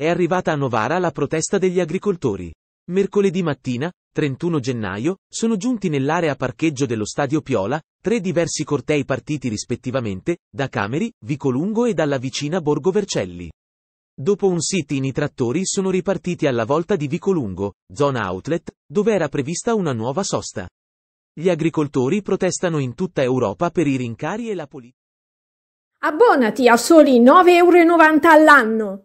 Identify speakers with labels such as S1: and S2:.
S1: È arrivata a Novara la protesta degli agricoltori. Mercoledì mattina, 31 gennaio, sono giunti nell'area parcheggio dello Stadio Piola, tre diversi cortei partiti rispettivamente, da Cameri, Vicolungo e dalla vicina Borgo Vercelli. Dopo un sit-in i trattori sono ripartiti alla volta di Vicolungo, zona outlet, dove era prevista una nuova sosta. Gli agricoltori protestano in tutta Europa per i rincari e la politica.
S2: Abbonati a soli 9,90 euro all'anno.